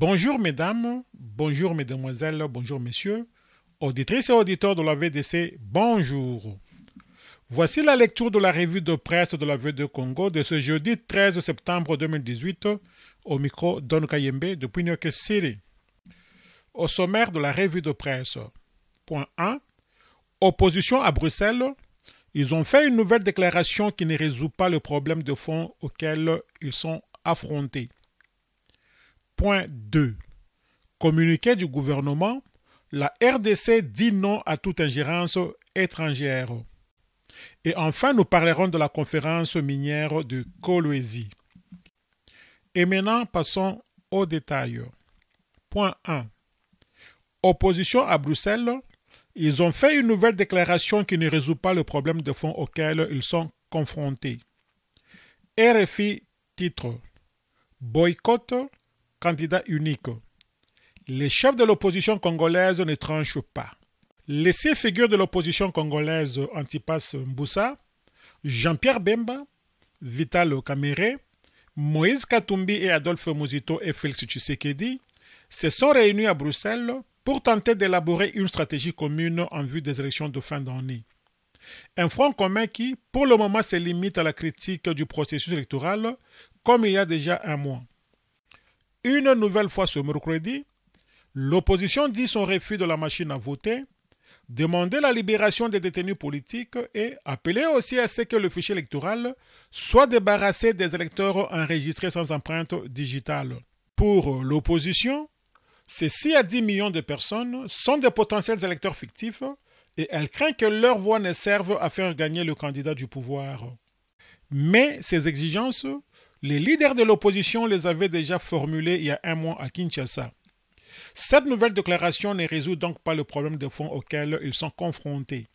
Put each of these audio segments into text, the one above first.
Bonjour mesdames, bonjour mesdemoiselles, bonjour messieurs, auditrices et auditeurs de la VDC, bonjour. Voici la lecture de la revue de presse de la VDC Congo de ce jeudi 13 septembre 2018 au micro Don Kayembe depuis New Au sommaire de la revue de presse, point 1, opposition à Bruxelles, ils ont fait une nouvelle déclaration qui ne résout pas le problème de fond auquel ils sont affrontés. Point 2. Communiqué du gouvernement, la RDC dit non à toute ingérence étrangère. Et enfin, nous parlerons de la conférence minière de Kolwezi. Et maintenant, passons aux détails. Point 1. Opposition à Bruxelles, ils ont fait une nouvelle déclaration qui ne résout pas le problème de fond auquel ils sont confrontés. RFI titre Boycott, candidat unique. Les chefs de l'opposition congolaise ne tranchent pas. Les six figures de l'opposition congolaise Antipas Mboussa, Jean-Pierre Bemba, Vital Kamere, Moïse Katumbi et Adolphe Mouzito et Félix Tshisekedi se sont réunis à Bruxelles pour tenter d'élaborer une stratégie commune en vue des élections de fin d'année. Un front commun qui, pour le moment, se limite à la critique du processus électoral, comme il y a déjà un mois. Une nouvelle fois ce mercredi, l'opposition dit son refus de la machine à voter, demander la libération des détenus politiques et appeler aussi à ce que le fichier électoral soit débarrassé des électeurs enregistrés sans empreinte digitale. Pour l'opposition, ces 6 à 10 millions de personnes sont des potentiels électeurs fictifs et elle craint que leur voix ne serve à faire gagner le candidat du pouvoir. Mais ces exigences les leaders de l'opposition les avaient déjà formulés il y a un mois à Kinshasa. Cette nouvelle déclaration ne résout donc pas le problème de fond auquel ils sont confrontés.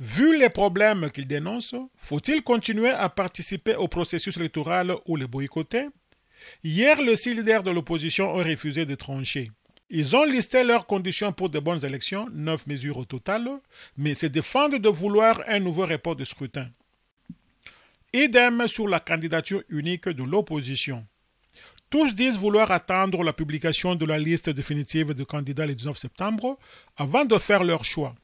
Vu les problèmes qu'ils dénoncent, faut-il continuer à participer au processus électoral ou les boycotter Hier, les six leaders de l'opposition ont refusé de trancher. Ils ont listé leurs conditions pour de bonnes élections, neuf mesures au total, mais se défendent de vouloir un nouveau report de scrutin. Idem sur la candidature unique de l'opposition. Tous disent vouloir attendre la publication de la liste définitive de candidats le 19 septembre avant de faire leur choix.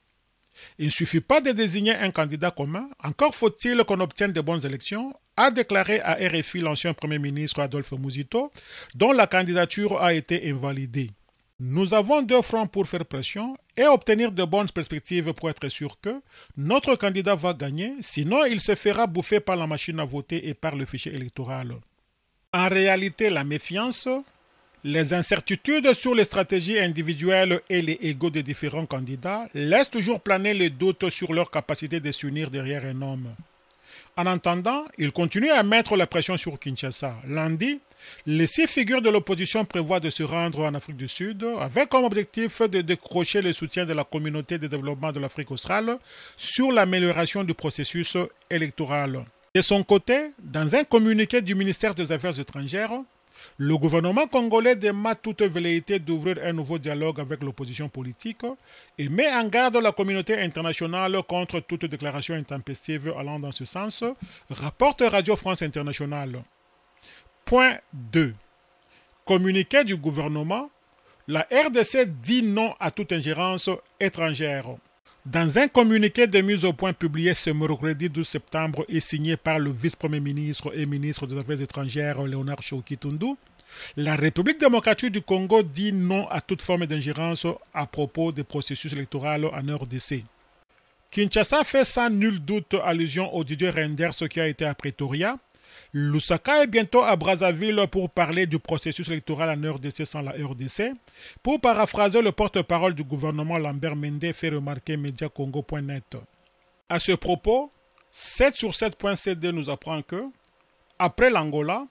Il ne suffit pas de désigner un candidat commun, encore faut-il qu'on obtienne de bonnes élections, a déclaré à RFI l'ancien Premier ministre Adolphe Mouzito, dont la candidature a été invalidée. Nous avons deux fronts pour faire pression et obtenir de bonnes perspectives pour être sûr que notre candidat va gagner, sinon il se fera bouffer par la machine à voter et par le fichier électoral. En réalité, la méfiance, les incertitudes sur les stratégies individuelles et les égaux des différents candidats laissent toujours planer les doutes sur leur capacité de s'unir derrière un homme. En attendant, il continue à mettre la pression sur Kinshasa. Lundi, les six figures de l'opposition prévoient de se rendre en Afrique du Sud avec comme objectif de décrocher le soutien de la communauté de développement de l'Afrique australe sur l'amélioration du processus électoral. De son côté, dans un communiqué du ministère des Affaires étrangères, le gouvernement congolais dément toute velléité d'ouvrir un nouveau dialogue avec l'opposition politique et met en garde la communauté internationale contre toute déclaration intempestive allant dans ce sens, rapporte Radio France Internationale. Point 2. Communiqué du gouvernement, la RDC dit non à toute ingérence étrangère. Dans un communiqué de mise au point publié ce mercredi 12 septembre et signé par le vice-premier ministre et ministre des Affaires étrangères Léonard shokitundu, la République démocratique du Congo dit non à toute forme d'ingérence à propos des processus électoraux en RDC. Kinshasa fait sans nul doute allusion au Didier Renders qui a été à Pretoria Lusaka est bientôt à Brazzaville pour parler du processus électoral en RDC sans la RDC. Pour paraphraser le porte-parole du gouvernement Lambert Mende, fait remarquer MediaCongo.net. À ce propos, 7 sur 7.cd nous apprend que, après l'Angola,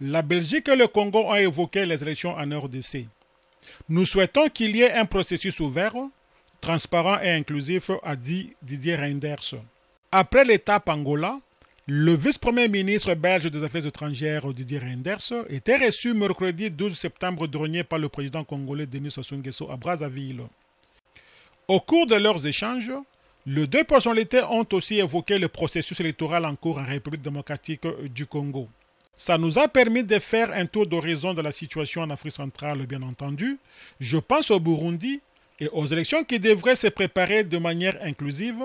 la Belgique et le Congo ont évoqué les élections en RDC. Nous souhaitons qu'il y ait un processus ouvert, transparent et inclusif, a dit Didier Reinders. Après l'étape Angola, le vice-premier ministre belge des Affaires étrangères Didier Reinders était reçu mercredi 12 septembre dernier par le président congolais Denis Sassou Nguesso à Brazzaville. Au cours de leurs échanges, les deux personnalités ont aussi évoqué le processus électoral en cours en République démocratique du Congo. Ça nous a permis de faire un tour d'horizon de la situation en Afrique centrale, bien entendu. Je pense au Burundi et aux élections qui devraient se préparer de manière inclusive,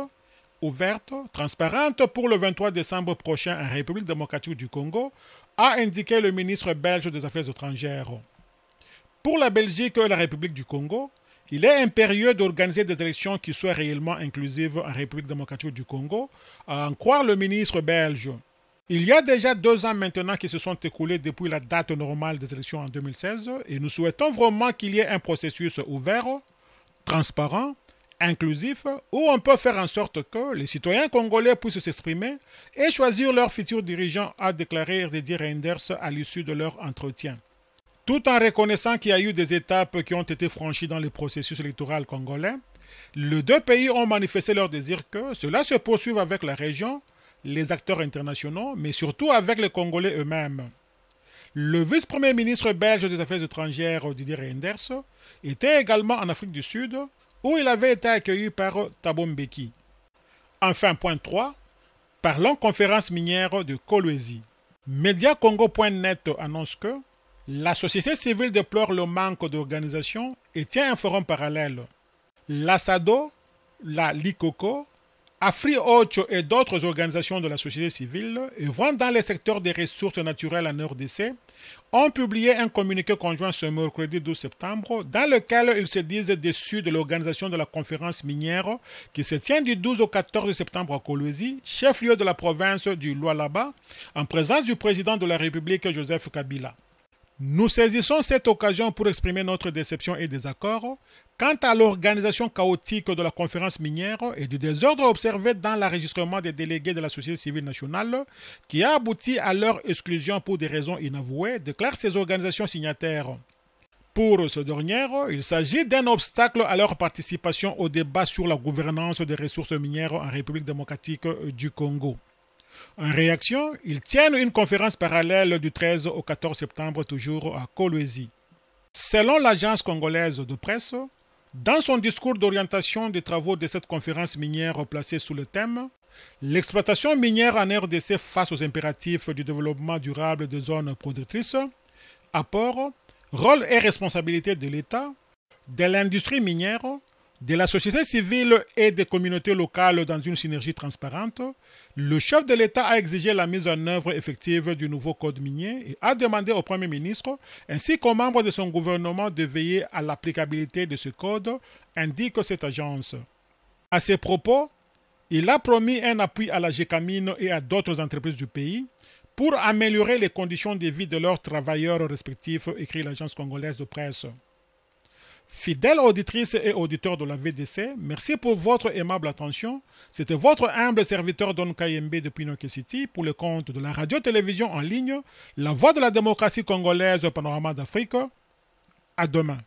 ouverte, transparente pour le 23 décembre prochain en République démocratique du Congo, a indiqué le ministre belge des Affaires étrangères. Pour la Belgique et la République du Congo, il est impérieux d'organiser des élections qui soient réellement inclusives en République démocratique du Congo, à en croire le ministre belge. Il y a déjà deux ans maintenant qui se sont écoulés depuis la date normale des élections en 2016 et nous souhaitons vraiment qu'il y ait un processus ouvert, transparent, inclusif où on peut faire en sorte que les citoyens congolais puissent s'exprimer et choisir leurs futurs dirigeants, a déclaré Didier Reinders à l'issue de leur entretien. Tout en reconnaissant qu'il y a eu des étapes qui ont été franchies dans le processus électoral congolais, les deux pays ont manifesté leur désir que cela se poursuive avec la région, les acteurs internationaux, mais surtout avec les Congolais eux-mêmes. Le vice-premier ministre belge des Affaires étrangères, Didier Reinders, était également en Afrique du Sud où il avait été accueilli par Tabombeki. Enfin, point 3, parlons conférence minière de Kolwezi. MediaCongo.net annonce que la société civile déplore le manque d'organisation et tient un forum parallèle. L'Assado, la LICOCO, Ocho et d'autres organisations de la société civile, œuvrant dans les secteurs des ressources naturelles en RDC, ont publié un communiqué conjoint ce mercredi 12 septembre dans lequel ils se disent déçus de l'organisation de la conférence minière qui se tient du 12 au 14 septembre à Kolwezi, chef-lieu de la province du Lualaba, en présence du président de la République Joseph Kabila. Nous saisissons cette occasion pour exprimer notre déception et désaccord quant à l'organisation chaotique de la conférence minière et du désordre observé dans l'enregistrement des délégués de la société civile nationale qui a abouti à leur exclusion pour des raisons inavouées, déclarent ces organisations signataires. Pour ce dernier, il s'agit d'un obstacle à leur participation au débat sur la gouvernance des ressources minières en République démocratique du Congo. En réaction, ils tiennent une conférence parallèle du 13 au 14 septembre toujours à Kolwezi. Selon l'agence congolaise de presse, dans son discours d'orientation des travaux de cette conférence minière placée sous le thème L'exploitation minière en RDC face aux impératifs du développement durable des zones productrices, apport, rôle et responsabilité de l'État, de l'industrie minière, de la société civile et des communautés locales dans une synergie transparente, le chef de l'État a exigé la mise en œuvre effective du nouveau code minier et a demandé au Premier ministre ainsi qu'aux membres de son gouvernement de veiller à l'applicabilité de ce code, indique cette agence. À ces propos, il a promis un appui à la Gécamine et à d'autres entreprises du pays pour améliorer les conditions de vie de leurs travailleurs respectifs, écrit l'agence congolaise de presse. Fidèles auditrices et auditeurs de la VDC, merci pour votre aimable attention. C'était votre humble serviteur Don Kayembe de Pinoké City pour le compte de la radio-télévision en ligne, La Voix de la démocratie congolaise au panorama d'Afrique. À demain.